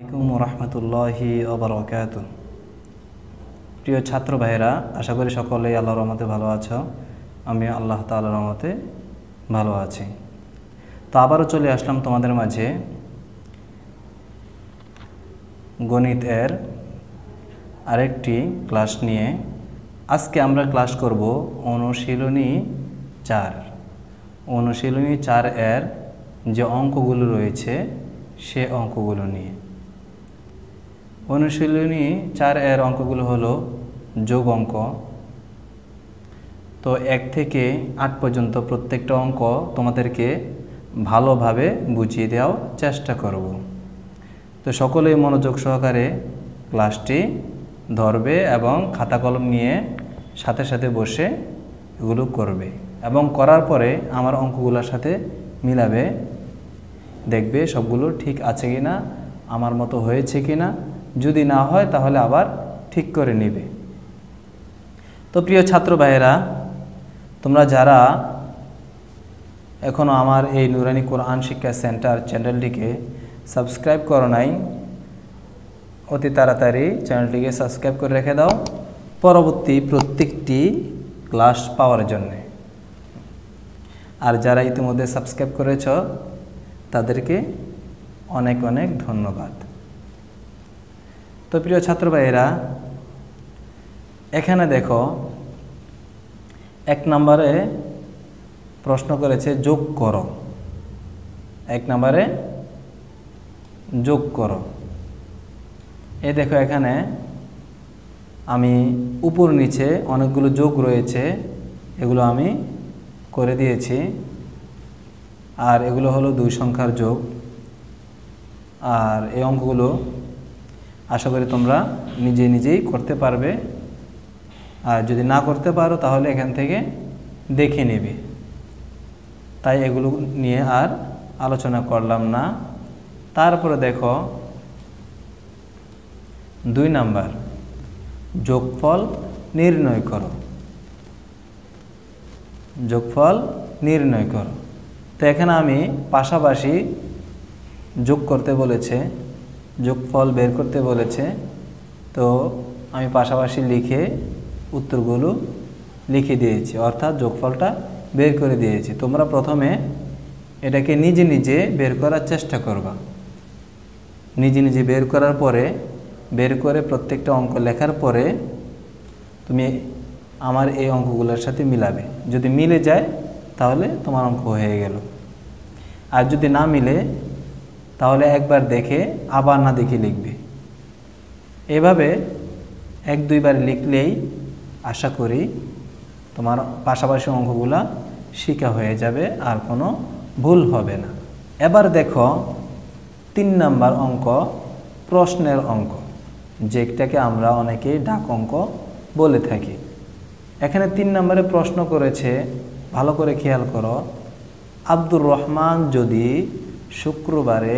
আসসালামাইকুম রহমতুল্লাহি প্রিয় ছাত্র ভাইরা আশা করি সকলেই আল্লাহ রহমতে ভালো আছো আমি আল্লাহ তাল্লাহ রহমতে ভালো আছি তো আবারও চলে আসলাম তোমাদের মাঝে গণিত এর আরেকটি ক্লাস নিয়ে আজকে আমরা ক্লাস করব অনুশীলনী চার অনুশীলনী চার এর যে অঙ্কগুলো রয়েছে সে অঙ্কগুলো নিয়ে অনুশীলনী চার এর অঙ্কগুলো হলো যোগ অঙ্ক তো এক থেকে আট পর্যন্ত প্রত্যেকটা অঙ্ক তোমাদেরকে ভালোভাবে বুঝিয়ে দেওয়ার চেষ্টা করব তো সকলেই মনোযোগ সহকারে ক্লাসটি ধরবে এবং খাতা কলম নিয়ে সাথে সাথে বসে এগুলো করবে এবং করার পরে আমার অঙ্কগুলোর সাথে মিলাবে দেখবে সবগুলো ঠিক আছে কি না আমার মতো হয়েছে কি না যদি না হয় তাহলে আবার ঠিক করে নেবে তো প্রিয় ছাত্র ভাইয়েরা তোমরা যারা এখনও আমার এই নুরানি কোরআন শিক্ষা সেন্টার চ্যানেলটিকে সাবস্ক্রাইব করো নাই অতি তাড়াতাড়ি চ্যানেলটিকে সাবস্ক্রাইব করে রেখে দাও পরবর্তী প্রত্যেকটি ক্লাস পাওয়ার জন্যে আর যারা ইতিমধ্যে সাবস্ক্রাইব করেছ তাদেরকে অনেক অনেক ধন্যবাদ তো প্রিয় ছাত্র ভাইয়েরা এখানে দেখো এক নম্বরে প্রশ্ন করেছে যোগ করো এক নম্বরে যোগ করো এ দেখো এখানে আমি উপর নিচে অনেকগুলো যোগ রয়েছে এগুলো আমি করে দিয়েছি আর এগুলো হলো দুই সংখ্যার যোগ আর এই অঙ্কগুলো আশা করি তোমরা নিজে নিজেই করতে পারবে আর যদি না করতে পারো তাহলে এখান থেকে দেখে নেবে তাই এগুলো নিয়ে আর আলোচনা করলাম না তারপরে দেখো দুই নাম্বার যোগফল নির্ণয় করো যোগফল নির্ণয় করো তো এখানে আমি পাশাপাশি যোগ করতে বলেছে যোগফল বের করতে বলেছে তো আমি পাশাপাশি লিখে উত্তরগুলো লিখে দিয়েছি অর্থাৎ যোগফলটা বের করে দিয়েছি তোমরা প্রথমে এটাকে নিজে নিজে বের করার চেষ্টা করবা নিজে নিজে বের করার পরে বের করে প্রত্যেকটা অঙ্ক লেখার পরে তুমি আমার এই অঙ্কগুলোর সাথে মিলাবে যদি মিলে যায় তাহলে তোমার অঙ্ক হয়ে গেল আর যদি না মিলে তাহলে একবার দেখে আবার না দেখে লিখবে এভাবে এক দুইবার লিখলেই আশা করি তোমার পাশাপাশি অঙ্কগুলা শিখা হয়ে যাবে আর কোনো ভুল হবে না এবার দেখো তিন নাম্বার অঙ্ক প্রশ্নের অঙ্ক যেটাকে আমরা অনেকেই ডাক অঙ্ক বলে থাকি এখানে তিন নম্বরে প্রশ্ন করেছে ভালো করে খেয়াল করো আব্দুর রহমান যদি শুক্রবারে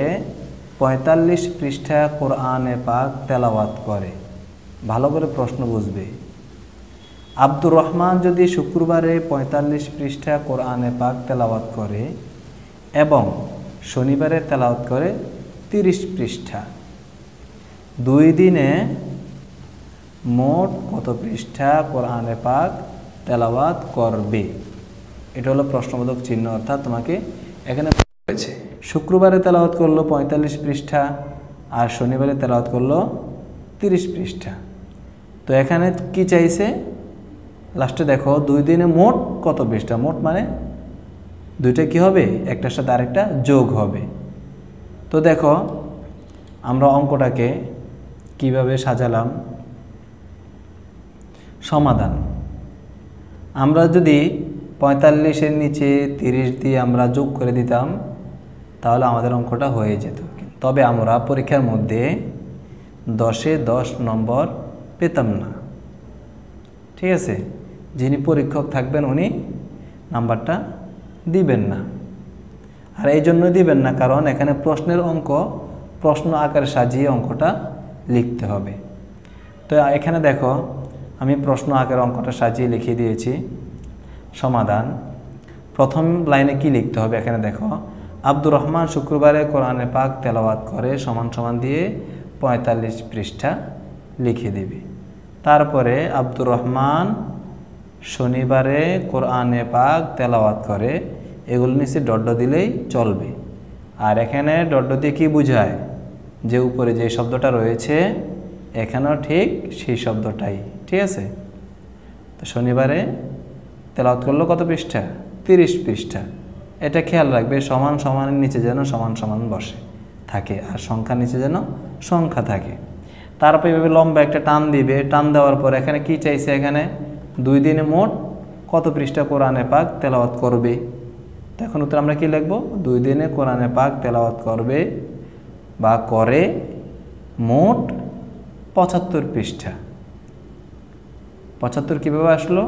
পঁয়তাল্লিশ পৃষ্ঠা কোরআনে পাক তেলাওয়াত করে ভালো করে প্রশ্ন বুঝবে আব্দুর রহমান যদি শুক্রবারে পঁয়তাল্লিশ পৃষ্ঠা কোরআনে পাক তেলাওয়াত করে এবং শনিবারে তেলাওয়াত করে তিরিশ পৃষ্ঠা দুই দিনে মোট কত পৃষ্ঠা কোরআনে পাক তেলাওয়াত করবে এটা হলো প্রশ্নবোধক চিহ্ন অর্থাৎ তোমাকে এখানে রয়েছে শুক্রবারে তেলাওয়াত করলো পঁয়তাল্লিশ পৃষ্ঠা আর শনিবারে তেলাওয়াত করলো তিরিশ পৃষ্ঠা তো এখানে কি চাইছে লাস্টে দেখো দুই দিনে মোট কত পৃষ্ঠা মোট মানে দুইটা কি হবে একটার সাথে আরেকটা যোগ হবে তো দেখো আমরা অঙ্কটাকে কিভাবে সাজালাম সমাধান আমরা যদি পঁয়তাল্লিশের নিচে তিরিশ দিয়ে আমরা যোগ করে দিতাম তাহলে আমাদের অঙ্কটা হয়ে যেত তবে আমরা পরীক্ষার মধ্যে দশে দশ নম্বর পেতাম না ঠিক আছে যিনি পরীক্ষক থাকবেন উনি নাম্বারটা দিবেন না আর এই জন্য দিবেন না কারণ এখানে প্রশ্নের অঙ্ক প্রশ্ন আকারে সাজিয়ে অঙ্কটা লিখতে হবে তো এখানে দেখো আমি প্রশ্ন আকারে অঙ্কটা সাজিয়ে লিখিয়ে দিয়েছি সমাধান প্রথম লাইনে কি লিখতে হবে এখানে দেখো আব্দুর রহমান শুক্রবারে কোরআনে পাক তেলাওয়াত করে সমান সমান দিয়ে পঁয়তাল্লিশ পৃষ্ঠা লিখে দিবে তারপরে আব্দুর রহমান শনিবারে কোরআনে পাক তেলাওয়াত করে এগুলো নিচে ডড্ড দিলেই চলবে আর এখানে ডড্ড দিয়ে কী বোঝায় যে উপরে যে শব্দটা রয়েছে এখানেও ঠিক সেই শব্দটাই ঠিক আছে তো শনিবারে তেলাওয়াত করলো কত পৃষ্ঠা তিরিশ পৃষ্ঠা এটা খেয়াল রাখবে সমান সমানের নিচে যেন সমান সমান বসে থাকে আর সংখ্যা নিচে যেন সংখ্যা থাকে তারপর এভাবে লম্বা একটা টান দিবে টান দেওয়ার পর এখানে কি চাইছে এখানে দুই দিনে মোট কত পৃষ্ঠা কোরআনে পাক তেলাওয়াত করবে এখন উত্তর আমরা কি লিখবো দুই দিনে কোরআনে পাক তেলাওয়াত করবে বা করে মোট পঁচাত্তর পৃষ্ঠা পঁচাত্তর কীভাবে আসলো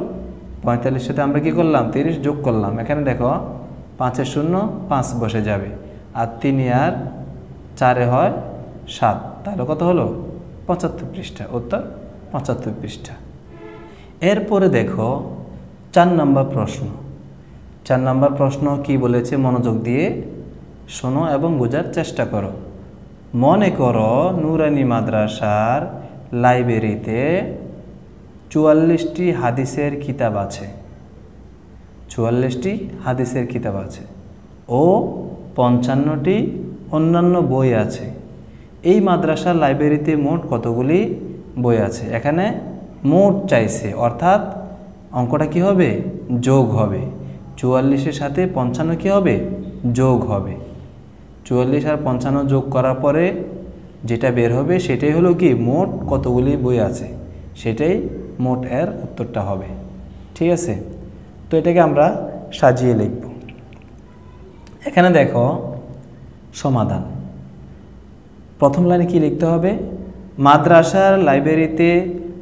পঁয়তাল্লিশ সাথে আমরা কি করলাম তিরিশ যোগ করলাম এখানে দেখো পাঁচে শূন্য পাঁচ বসে যাবে আর তিনি আর চারে হয় সাত তাহলে কত হলো পঁচাত্তর পৃষ্ঠা উত্তর পঁচাত্তর পৃষ্ঠা এরপরে দেখো চার নম্বর প্রশ্ন চার নম্বর প্রশ্ন কি বলেছে মনোযোগ দিয়ে শোনো এবং বোঝার চেষ্টা করো মনে করো নুরানি মাদ্রাসার লাইব্রেরিতে চুয়াল্লিশটি হাদিসের কিতাব আছে চুয়াল্লিশটি হাদিসের কিতাব আছে ও পঞ্চান্নটি অন্যান্য বই আছে এই মাদ্রাসার লাইব্রেরিতে মোট কতগুলি বই আছে এখানে মোট চাইছে অর্থাৎ অঙ্কটা কি হবে যোগ হবে চুয়াল্লিশের সাথে পঞ্চান্ন কী হবে যোগ হবে চুয়াল্লিশ আর পঞ্চান্ন যোগ করার পরে যেটা বের হবে সেটাই হলো কি মোট কতগুলি বই আছে সেটাই মোট এর উত্তরটা হবে ঠিক আছে তো এটাকে আমরা সাজিয়ে লিখব এখানে দেখো সমাধান প্রথম লাইনে কি লিখতে হবে মাদ্রাসার লাইব্রেরিতে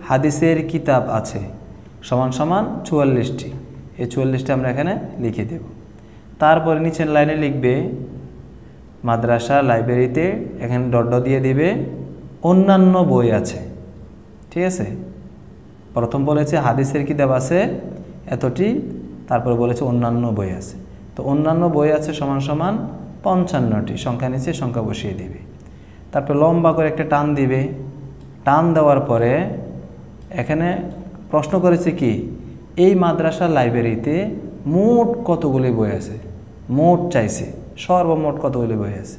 হাদিসের কিতাব আছে সমান সমান চুয়াল্লিশটি এই চুয়াল্লিশটি আমরা এখানে লিখে দেব তারপরে নিচের লাইনে লিখবে মাদ্রাসা লাইব্রেরিতে এখানে ডড্ড দিয়ে দিবে অন্যান্য বই আছে ঠিক আছে প্রথম বলেছে হাদিসের কিতাব আছে এতটি তারপরে বলেছে অন্যান্য বই আছে তো অন্যান্য বই আছে সমান সমান পঞ্চান্নটি সংখ্যা নিচে সংখ্যা বসিয়ে দিবে তারপরে লম্বা করে একটা টান দিবে টান দেওয়ার পরে এখানে প্রশ্ন করেছে কি এই মাদ্রাসা লাইব্রেরিতে মোট কতগুলি বই আছে মোট চাইছে সর্বমোট কতগুলি বই আছে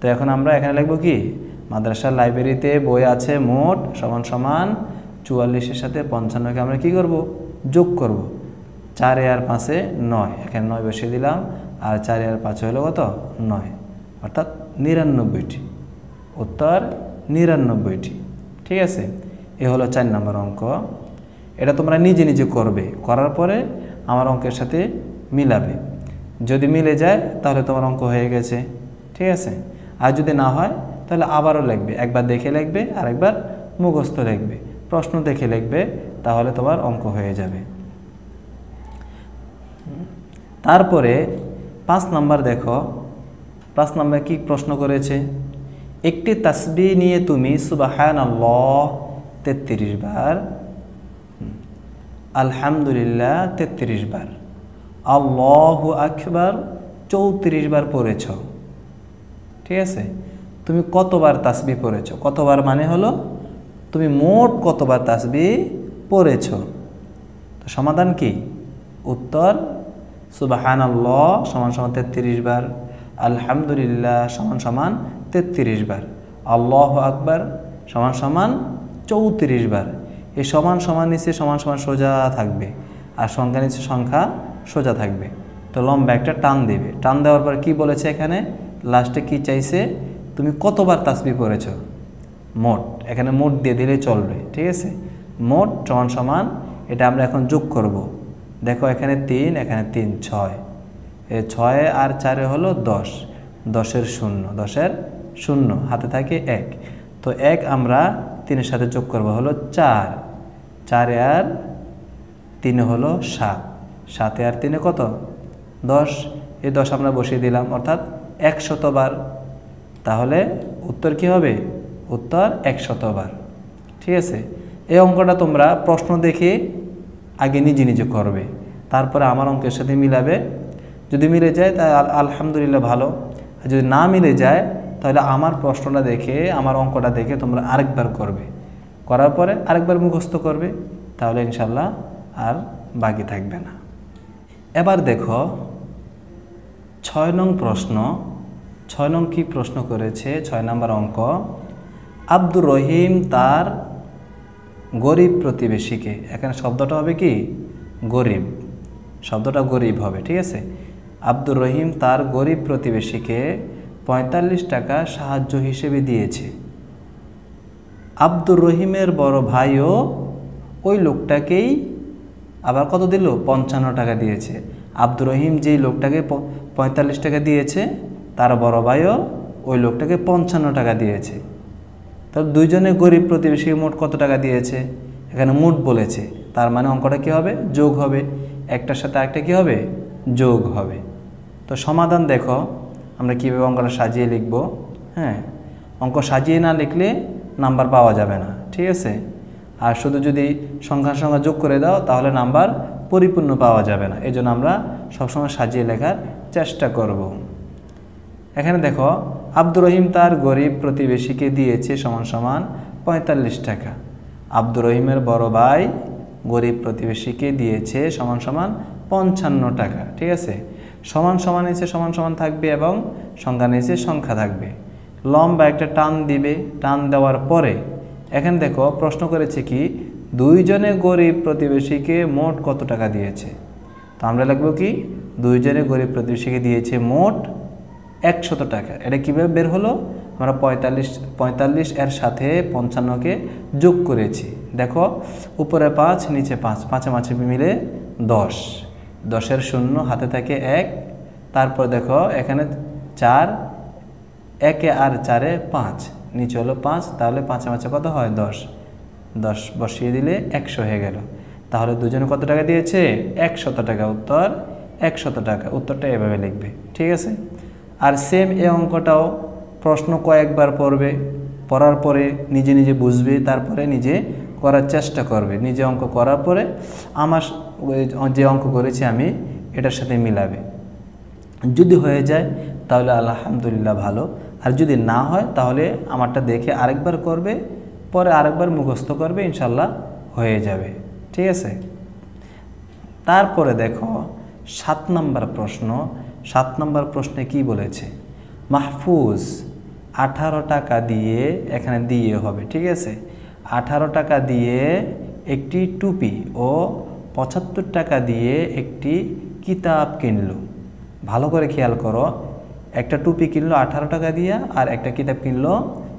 তো এখন আমরা এখানে লিখব কি মাদ্রাসার লাইব্রেরিতে বই আছে মোট সমান সমান চুয়াল্লিশের সাথে পঞ্চান্নকে আমরা কি করব যোগ করব চার আর পাঁচে নয় এখানে নয় বসিয়ে দিলাম আর চার আর পাঁচে হলো কত নয় অর্থাৎ নিরানব্বইটি উত্তর নিরানব্বইটি ঠিক আছে এ হলো চার নম্বর অঙ্ক এটা তোমরা নিজে নিজে করবে করার পরে আমার অঙ্কের সাথে মিলাবে যদি মিলে যায় তাহলে তোমার অঙ্ক হয়ে গেছে ঠিক আছে আর যদি না হয় তাহলে আবারও লিখবে একবার দেখে লিখবে আর একবার মুখস্থ লিখবে প্রশ্ন দেখে লিখবে তাহলে তোমার অঙ্ক হয়ে যাবে তারপরে পাঁচ নাম্বার দেখো পাঁচ নাম্বার কি প্রশ্ন করেছে একটি তাসবি নিয়ে তুমি সুবাহান আল্লাহ তেত্রিশ বার আলহামদুলিল্লাহ তেত্রিশ বার আল্লাহু আকবার চৌত্রিশ বার পড়েছ ঠিক আছে তুমি কতবার তাসবি পড়েছ কতবার মানে হলো তুমি মোট কতবার তাসবি পড়েছ তো সমাধান কি উত্তর সুবাহান আল্লাহ সমান সমান তেত্রিশ বার আলহামদুলিল্লাহ সমান সমান তেত্রিশ বার আল্লাহ আকবার সমান সমান চৌত্রিশ বার এই সমান সমান নিচে সমান সমান সোজা থাকবে আর সংখ্যা নিচে সংখ্যা সোজা থাকবে তো লম্বা একটা টান দেবে টান দেওয়ার পর কি বলেছে এখানে লাস্টে কি চাইছে তুমি কতবার তাসবি করেছ মোট এখানে মোট দিয়ে দিলে চলবে ঠিক আছে মোট সমান সমান এটা আমরা এখন যোগ করবো দেখো এখানে তিন এখানে তিন ছয় এ ছয় আর চারে হলো দশ দশের শূন্য দশের শূন্য হাতে থাকে এক তো এক আমরা তিনের সাথে যোগ করবো হলো চার চারে আর তিন হলো সাত সাতে আর তিনে কত দশ এ দশ আমরা বসিয়ে দিলাম অর্থাৎ একশতবার তাহলে উত্তর কি হবে উত্তর একশতবার ঠিক আছে এই অঙ্কটা তোমরা প্রশ্ন দেখে আগে নিজে নিজে করবে তারপরে আমার অঙ্কের সাথে মিলাবে যদি মিলে যায় তা আলহামদুলিল্লাহ ভালো আর যদি না মিলে যায় তাহলে আমার প্রশ্নটা দেখে আমার অঙ্কটা দেখে তোমরা আরেকবার করবে করার পরে আরেকবার মুখস্থ করবে তাহলে ইনশাল্লাহ আর বাকি থাকবে না এবার দেখো ছয় নং প্রশ্ন ছয় নং কী প্রশ্ন করেছে ছয় নম্বর অঙ্ক আব্দুর রহিম তার গরিব প্রতিবেশীকে এখানে শব্দটা হবে কি গরিব শব্দটা গরিব হবে ঠিক আছে আব্দুর রহিম তার গরিব প্রতিবেশীকে পঁয়তাল্লিশ টাকা সাহায্য হিসেবে দিয়েছে আব্দুর রহিমের বড় ভাইও ওই লোকটাকেই আবার কত দিল পঞ্চান্ন টাকা দিয়েছে আব্দুর রহিম যেই লোকটাকে পঁয়তাল্লিশ টাকা দিয়েছে তার বড় ভাইও ওই লোকটাকে পঞ্চান্ন টাকা দিয়েছে তাহলে দুইজনে গরিব প্রতিবেশীকে মোট কত টাকা দিয়েছে এখানে মোট বলেছে তার মানে অঙ্কটা কী হবে যোগ হবে একটার সাথে একটা কী হবে যোগ হবে তো সমাধান দেখো আমরা কীভাবে অঙ্কটা সাজিয়ে লিখব হ্যাঁ অঙ্ক সাজিয়ে না লিখলে নাম্বার পাওয়া যাবে না ঠিক আছে আর শুধু যদি সংখ্যার সংখ্যা যোগ করে দাও তাহলে নাম্বার পরিপূর্ণ পাওয়া যাবে না এই জন্য আমরা সবসময় সাজিয়ে লেখার চেষ্টা করব এখানে দেখো আব্দুর রহিম তার গরিব প্রতিবেশীকে দিয়েছে সমান সমান পঁয়তাল্লিশ টাকা আব্দুর রহিমের বড় ভাই গরিব প্রতিবেশীকে দিয়েছে সমান সমান পঞ্চান্ন টাকা ঠিক আছে সমান সমান এসে সমান সমান থাকবে এবং সংখ্যা নিচে সংখ্যা থাকবে লম্বা একটা টান দিবে টান দেওয়ার পরে এখানে দেখো প্রশ্ন করেছে কি দুইজনে গরিব প্রতিবেশীকে মোট কত টাকা দিয়েছে তো আমরা লাগবো কি দুইজনে গরিব প্রতিবেশীকে দিয়েছে মোট একশত টাকা এটা কীভাবে বের হলো আমরা পঁয়তাল্লিশ পঁয়তাল্লিশ এর সাথে পঞ্চান্নকে যোগ করেছি দেখো উপরে পাঁচ নিচে পাঁচ পাঁচে মাছে মিলে দশ দশের শূন্য হাতে থাকে এক তারপর দেখো এখানে চার একে আর চারে পাঁচ নিচে হলো পাঁচ তাহলে পাঁচে মাছে কত হয় দশ দশ বসিয়ে দিলে একশো হয়ে গেল তাহলে দুজনে কত টাকা দিয়েছে একশত টাকা উত্তর একশত টাকা উত্তরটা এভাবে লিখবে ঠিক আছে আর সেম এ অঙ্কটাও প্রশ্ন কয়েকবার পড়বে পড়ার পরে নিজে নিজে বুঝবে তারপরে নিজে করার চেষ্টা করবে নিজে অঙ্ক করার পরে আমার যে অঙ্ক করেছি আমি এটার সাথে মিলাবে যদি হয়ে যায় তাহলে আলহামদুলিল্লাহ ভালো আর যদি না হয় তাহলে আমারটা দেখে আরেকবার করবে পরে আরেকবার মুখস্থ করবে ইনশাল্লাহ হয়ে যাবে ঠিক আছে তারপরে দেখো সাত নাম্বার প্রশ্ন সাত নম্বর প্রশ্নে কি বলেছে মাহফুজ আঠারো টাকা দিয়ে এখানে দিয়ে হবে ঠিক আছে আঠারো টাকা দিয়ে একটি টুপি ও পঁচাত্তর টাকা দিয়ে একটি কিতাব কিনল ভালো করে খেয়াল করো একটা টুপি কিনলো আঠারো টাকা দিয়ে আর একটা কিতাব কিনলো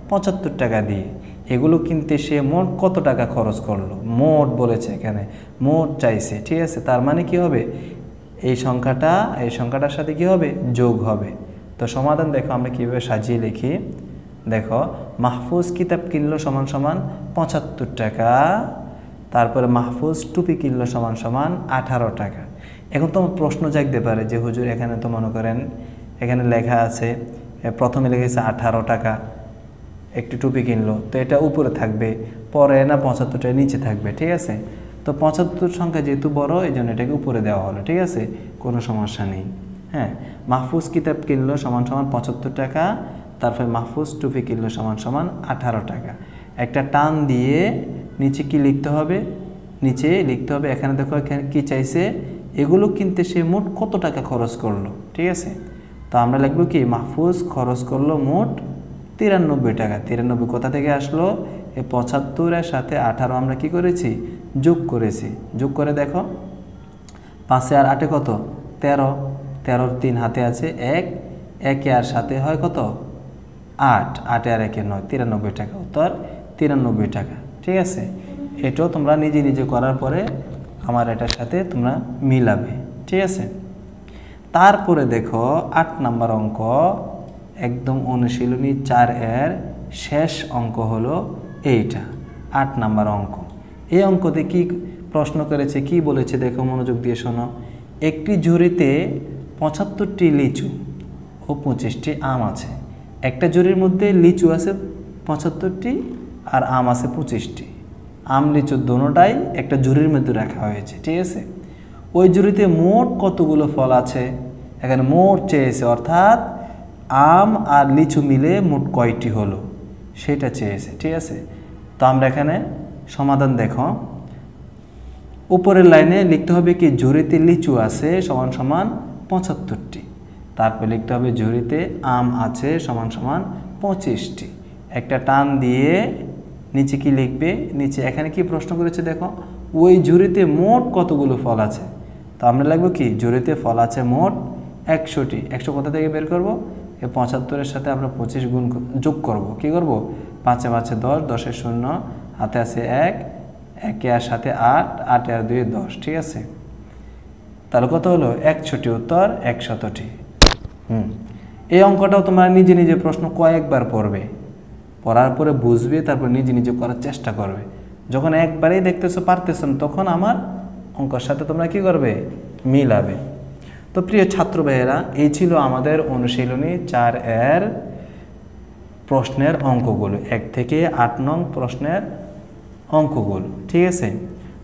পঁচাত্তর টাকা দিয়ে এগুলো কিনতে সে মোট কত টাকা খরচ করলো মোট বলেছে এখানে মোট চাইছে ঠিক আছে তার মানে কি হবে এই সংখ্যাটা এই সংখ্যাটার সাথে কি হবে যোগ হবে তো সমাধান দেখো আমরা কীভাবে সাজিয়ে লিখি দেখো মাহফুজ কিতাব কিনলো সমান সমান পঁচাত্তর টাকা তারপরে মাহফুজ টুপি কিনলো সমান সমান আঠারো টাকা এখন তো প্রশ্ন জাগতে পারে যে হুজুর এখানে তো মনে করেন এখানে লেখা আছে প্রথমে আছে আঠারো টাকা একটি টুপি কিনলো তো এটা উপরে থাকবে পরে না পঁচাত্তরটা নিচে থাকবে ঠিক আছে তো পঁচাত্তর সংখ্যা যেহেতু বড় এই জন্য এটাকে উপরে দেওয়া হলো ঠিক আছে কোনো সমস্যা নেই হ্যাঁ মাহফুজ কিতাব কিনলো সমান সমান পঁচাত্তর টাকা তারপরে মাহফুজ টুপি কিনলো সমান সমান আঠারো টাকা একটা টান দিয়ে নিচে কি লিখতে হবে নিচে লিখতে হবে এখানে দেখো এখানে কী চাইছে এগুলো কিনতে সে মোট কত টাকা খরচ করলো ঠিক আছে তো আমরা লিখবো কি মাহফুজ খরচ করলো মোট তিরানব্বই টাকা তিরানব্বই কোথা থেকে আসলো এ পঁচাত্তরের সাথে আঠারো আমরা কি করেছি যোগ করেছি যোগ করে দেখো পাঁচে আর আটে কত তেরো তেরোর তিন হাতে আছে এক একে আর সাথে হয় কত আট আটে আর একে নয় তিরানব্বই টাকা উত্তর তিরানব্বই টাকা ঠিক আছে এটাও তোমরা নিজে নিজে করার পরে আমার এটার সাথে তোমরা মিলাবে ঠিক আছে তারপরে দেখো আট নাম্বার অঙ্ক একদম অনুশীলনী চার এর শেষ অঙ্ক হলো এইটা আট নাম্বার অঙ্ক এই অঙ্কতে কি প্রশ্ন করেছে কি বলেছে দেখো মনোযোগ দিয়ে শোনো একটি ঝুড়িতে পঁচাত্তরটি লিচু ও পঁচিশটি আম আছে একটা ঝুড়ির মধ্যে লিচু আছে পঁচাত্তরটি আর আম আছে পঁচিশটি আম লিচু দোনোটাই একটা ঝুড়ির মধ্যে রাখা হয়েছে ঠিক আছে ওই ঝুড়িতে মোট কতগুলো ফল আছে এখানে মোট চেয়েছে অর্থাৎ আম আর লিচু মিলে মোট কয়টি হলো সেটা চেয়েছে ঠিক আছে তো আমরা এখানে সমাধান দেখো উপরের লাইনে লিখতে হবে কি ঝুড়িতে লিচু আছে সমান সমান পঁচাত্তরটি তারপরে লিখতে হবে ঝুড়িতে আম আছে সমান সমান পঁচিশটি একটা টান দিয়ে নিচে কি লিখবে নিচে এখানে কি প্রশ্ন করেছে দেখো ওই ঝুড়িতে মোট কতগুলো ফল আছে তো আমরা লাগবো কি ঝুড়িতে ফল আছে মোট একশোটি একশো কোথা থেকে বের করবো এই পঁচাত্তরের সাথে আমরা পঁচিশ গুণ যোগ করব কি করব পাঁচে পাঁচে দশ দশের শূন্য হাতে আছে এক একে আর সাথে আট আট আর দুই দশ ঠিক আছে তাহলে কত হলো একশোটি উত্তর একশতটি হুম এই অঙ্কটাও তোমরা নিজে নিজে প্রশ্ন কয়েকবার পড়বে পড়ার পরে বুঝবে তারপর নিজে নিজে করার চেষ্টা করবে যখন একবারেই দেখতেছো পারতেছো তখন আমার অঙ্কর সাথে তোমরা কি করবে মিলাবে তো প্রিয় ছাত্র ভাইয়েরা এই ছিল আমাদের অনুশীলনী চার এর প্রশ্নের অঙ্কগুলো এক থেকে আট নং প্রশ্নের অঙ্কগুলো ঠিক আছে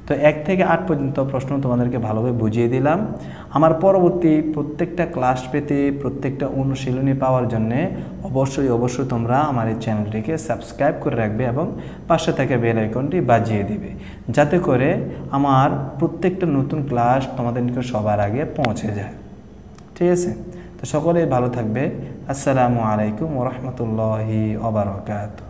তো এক থেকে আট পর্যন্ত প্রশ্ন তোমাদেরকে ভালোভাবে বুঝিয়ে দিলাম আমার পরবর্তী প্রত্যেকটা ক্লাস পেতে প্রত্যেকটা অনুশীলনী পাওয়ার জন্যে অবশ্যই অবশ্যই তোমরা আমার এই চ্যানেলটিকে সাবস্ক্রাইব করে রাখবে এবং পাশে থেকে বেল আইকনটি বাজিয়ে দিবে যাতে করে আমার প্রত্যেকটা নতুন ক্লাস তোমাদের নিকট সবার আগে পৌঁছে যায় ঠিক আছে তো সকলেই ভালো থাকবে আসসালামু আলাইকুম রহমতুল্লাহি অবরকাত